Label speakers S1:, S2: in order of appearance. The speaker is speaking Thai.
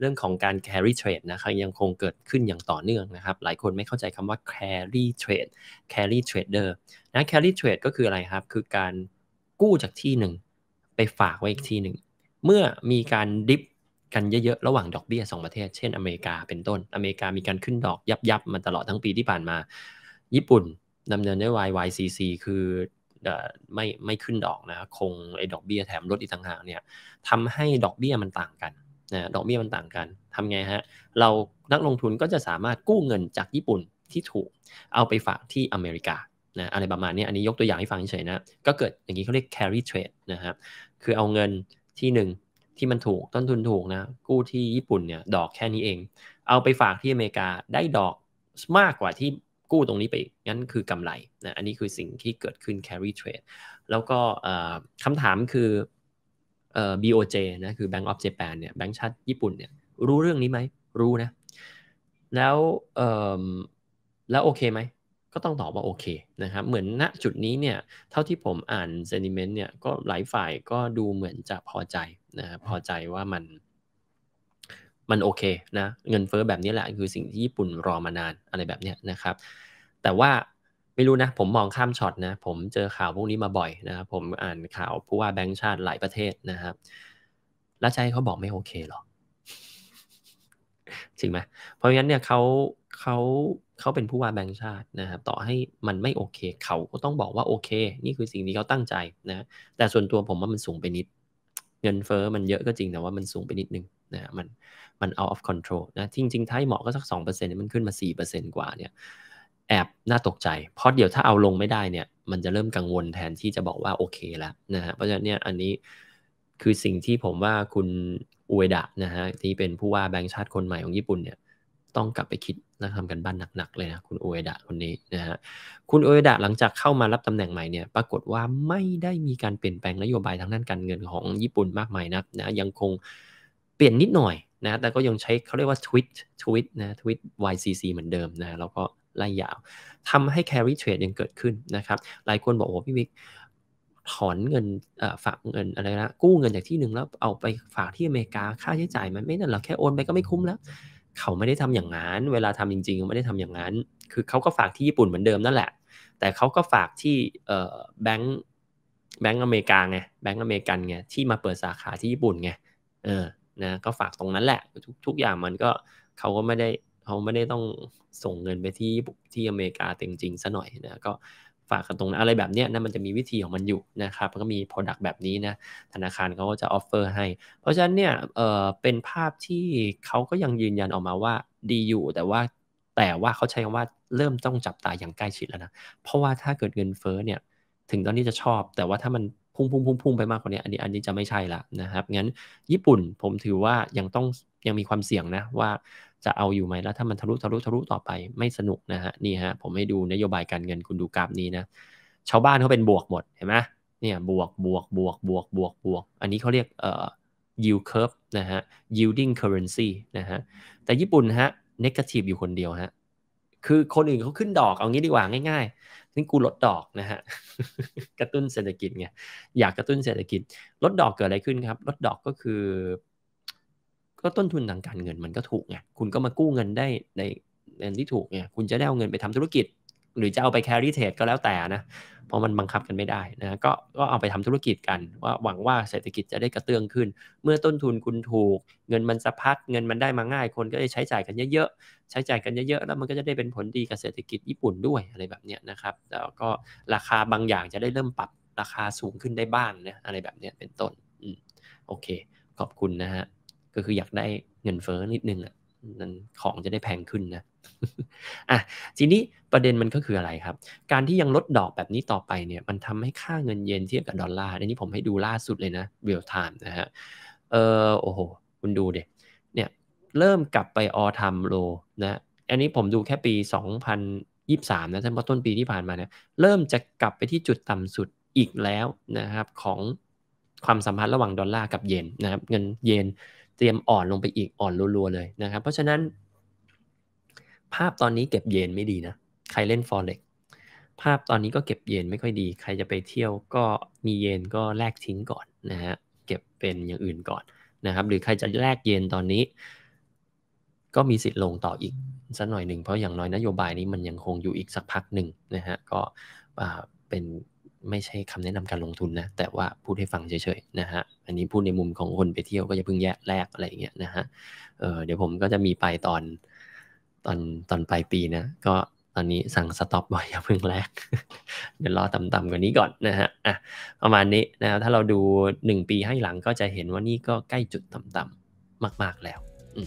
S1: เรื่องของการ carry trade นะครับยังคงเกิดขึ้นอย่างต่อเนื่องนะครับหลายคนไม่เข้าใจคำว่า carry trade carry trader นะ carry trade ก็คืออะไรครับคือการกู้จากที่หนึ่งไปฝากไว้อีกที่หนึ่งเมื่อมีการดิฟกันเยอะๆระหว่างดอกเบี้ย2ประเทศ เช่นอเมริกาเป็นต้น อเมริกามีการขึ้นดอกยับๆมาตลอดทั้งปีที่ผ่านมา ญี่ปุ่นดำเนินนโยบาย YCC คือไม่ไม่ขึ้นดอกนะคงไอ้ดอกเบี้ยแถมลดอีกต่างหากเนี่ยทำให้ดอกเบี้ยมันต่างกันนะดอกเบี้ยมันต่างกันทำไงฮะ เรา นักลงทุนก็จะสามารถกู้เงินจากญี่ปุ่นที่ถูก เอาไปฝากที่อเมริกา นะ อะไรประมาณนี้อันนี้ยกตัวอย่างให้ฟังเฉยนะ ก็เกิดอย่างนี้เขาเรียก carry trade นะครับคือเอาเงินที่หนึ่งที่มันถูกต้นทุนถูกนะ กู้ที่ญี่ปุ่นเนี่ย ดอกแค่นี้เอง เอาไปฝากที่อเมริกาได้ดอกมากกว่าที่กู้ตรงนี้ไป งั้นคือกำไรนะ อันนี้คือสิ่งที่เกิดขึ้น carry trade แล้วก็คำถามคือเอ่อ BOJ นะคือ Bank of Japan เนี่ยแบงก์ชาติญี่ปุ่นเนี่ยรู้เรื่องนี้ไหมรู้นะ แล้วเอ่อแล้วโอเคไหมก็ต้องตอบว่าโอเคนะครับเหมือนณจุดนี้เนี่ยเท่าที่ผมอ่านเซนิเมนต์เนี่ยก็หลายฝ่ายก็ดูเหมือนจะพอใจนะพอใจว่ามันมันโอเคนะ เงินเฟอ้อแบบนี้แหละ คือสิ่งที่ญี่ปุ่นรอมานานอะไรแบบนี้นะครับ แต่ว่าไม่รู้นะ ผมมองข้ามช็อตนะผมเจอข่าวพวกนี้มาบ่อยนะครับผมอ่านข่าวผู้ว่าแบงค์ชาติหลายประเทศนะครับแล้วใจเขาบอกไม่โอเคหรอจริงไหมเพราะงั้นเนี่ยเขาเขาเขาเป็นผู้ว่าแบงค์ชาตินะครับต่อให้มันไม่โอเคเขาก็ต้องบอกว่าโอเค นี่คือสิ่งที่เขาตั้งใจนะแต่ส่วนตัวผมว่ามันสูงไปนิดเงินเฟอ้อมันเยอะก็จริงแต่ว่ามันสูงไปนิดนึงนะมันมัน out of control นะจริงๆไทยเหมาะก็สัก2%เนมันขึ้นมา 4%กว่าเนี่ยแอบน่าตกใจ เพราะเดี๋ยวถ้าเอาลงไม่ได้เนี่ย มันจะเริ่มกังวลแทนที่จะบอกว่าโอเคแล้วนะฮะ เพราะฉะนั้นเนี่ยอันนี้คือสิ่งที่ผมว่าคุณอุเอดะนะฮะที่เป็นผู้ว่าแบงค์ชาติคนใหม่ของญี่ปุ่นเนี่ยต้องกลับไปคิดและทำกันบ้านหนักๆเลยนะคุณอุเอดะคนนี้นะฮะคุณอุเอดะหลังจากเข้ามารับตำแหน่งใหม่เนี่ยปรากฏว่าไม่ได้มีการเปลี่ยนแปลงนโยบายทางด้านการเงินของญี่ปุ่นมากมายนักนะยังคงเปลี่ยนนิดหน่อยนะแต่ก็ยังใช้เขาเรียกว่าทวิตทวิตนะทวิต YCC เหมือนเดิมนะแล้วก็รายยาวทำให้ carry trade ยังเกิดขึ้นนะครับหลายคนบอกว่าพี่วิกถอนเงินฝากเงินอะไรนะกู้เงินจากที่หนึ่งแล้วเอาไปฝากที่อเมริกาค่าใช้จ่ายมันไม่นั่นหรอกแค่โอนไปก็ไม่คุ้มแล้วเขาไม่ได้ทำอย่างนั้นเวลาทำจริงๆไม่ได้ทำอย่างนั้นคือเขาก็ฝากที่ญี่ปุ่นเหมือนเดิมนั่นแหละ แต่เขาก็ฝากที่แบงก์แบงก์อเมริกาไงแบงก์อเมริกันไงที่มาเปิดสาขาที่ญี่ปุ่นไงเออนะก็ฝากตรงนั้นแหละทุกทุกอย่างมันก็เขาก็ไม่ได้เขาไม่ได้ต้องส่งเงินไปที่ที่อเมริกาจริงๆซะหน่อยนะก็ฝากกันตรงนั้นอะไรแบบนี้นะมันจะมีวิธีของมันอยู่นะครับก็มี Product แบบนี้นะธนาคารเขาก็จะออฟเฟอร์ให้ เพราะฉะนั้นเนี่ยเออเป็นภาพที่เขาก็ยังยืนยันออกมาว่าดีอยู่ แต่ว่าแต่ว่าเขาใช้คำว่าเริ่มต้องจับตาอย่างใกล้ชิดแล้วนะเพราะว่าถ้าเกิดเงินเฟ้อเนี่ยถึงตอนนี้จะชอบ แต่ว่าถ้ามันพุ่งพุ่งพุ่งพุ่งไปมากกว่านี้ อันนี้อันนี้จะไม่ใช่ละนะครับงั้นญี่ปุ่นผมถือว่ายังต้องยังมีความเสี่ยงนะว่าจะเอาอยู่ไหมแล้วถ้ามันทะลุทะลุทะลุต่อไปไม่สนุกนะฮะ นี่ฮะ ผมให้ดูนโยบายการเงินคุณดูกราฟนี้นะ ชาวบ้านเขาเป็นบวกหมด เห็นไหมเนี่ยบวกบวก บวก บวก บวก บวก อันนี้เขาเรียกเอ่อ yield curve นะฮะ yielding currency นะฮะแต่ญี่ปุ่นฮะ negative อยู่คนเดียวฮะ คือคนอื่นเขาขึ้นดอกเอางี้ดีกว่าง่ายๆนี่กูลดดอกนะฮะกระตุ้นเศรษฐกิจไงอยากกระตุ้นเศรษฐกิจ ลดดอกเกิดอะไรขึ้นครับลดดอกก็คือก็ต้นทุนทางการเงินมันก็ถูกไงคุณก็มากู้เงินได้ในเงินที่ถูกไงคุณจะได้เอาเงินไปทำธุรกิจ หรือจะเอาไปแคริเทดก็แล้วแต่นะเพราะมันบังคับกันไม่ได้นะ ก็ก็เอาไปทำธุรกิจกัน ว่าหวังว่าเศรษฐกิจจะได้กระเตื้องขึ้น เมื่อต้นทุนคุณถูก เงินมันสะพัดเงินมันได้มาง่าย คนก็จะใช้จ่ายกันเยอะๆใช้จ่ายกันเยอะๆแล้วมันก็จะได้เป็นผลดีกับเศรษฐกิจญี่ปุ่นด้วยอะไรแบบเนี้ยนะครับ แล้วก็ราคาบางอย่างจะได้เริ่มปรับราคาสูงขึ้นได้บ้างนะอะไรแบบเนี้ยเป็นต้นโอเค ขอบคุณนะฮะก็คืออยากได้เงินเฟอ้อนิดนึงอ่ะนั้นของจะได้แพงขึ้นนะ อ่ะ ทีนี้ประเด็นมันก็คืออะไรครับ การที่ยังลดดอกแบบนี้ต่อไปเนี่ย มันทำให้ค่าเงินเยนเทียบกับดอลลาร์อันนี้ผมให้ดูล่าสุดเลยนะเรียลไทม์นะฮะ เออโอ้โห คุณดูเด็เนี่ย เริ่มกลับไปออทามโลนะอันนี้ผมดูแค่ปี 2023นะท่านพอต้นปีที่ผ่านมาเนี่ย เริ่มจะกลับไปที่จุดต่ำสุดอีกแล้วนะครับ ของความสัมพันธ์ระหว่างดอลลาร์กับเยนนะครับ เงินเยนเตรียมอ่อนลงไปอีกอ่อนรัวๆเลยนะครับเพราะฉะนั้น ภาพตอนนี้เก็บเย็นไม่ดีนะใครเล่น forex ภาพตอนนี้ก็เก็บเย็นไม่ค่อยดี ใครจะไปเที่ยวก็มีเย็นก็แลกทิ้งก่อนนะฮะเก็บเป็นอย่างอื่นก่อนนะครับหรือใครจะแลกเย็นตอนนี้ ก็มีสิทธิ์ลงต่ออีกสักหน่อยหนึ่งเพราะอย่างน้อยนโยบายนี้มันยังคงอยู่อีกสักพักหนึ่งนะฮะก็เป็นไม่ใช่คำแนะนำการลงทุนนะ แต่ว่าพูดให้ฟังเฉยๆนะฮะอันนี้พูดในมุมของคนไปเที่ยวก็จะพึ่งแยกแรกอะไรอย่างเงี้ยนะฮะเเดี๋ยวผมก็จะมีไปตอนตอนตอนปลายปีนะก็ตอนนี้สั่งสต็อปไว้อย่าเพิ่งแรก เดี๋ยวรอต่ำๆกว่านี้ก่อนนะฮะอ่ะประมาณนี้นะถ้าเราดู 1 ปีให้หลังก็จะเห็นว่านี่ก็ใกล้จุดต่ำๆมากๆแล้วอื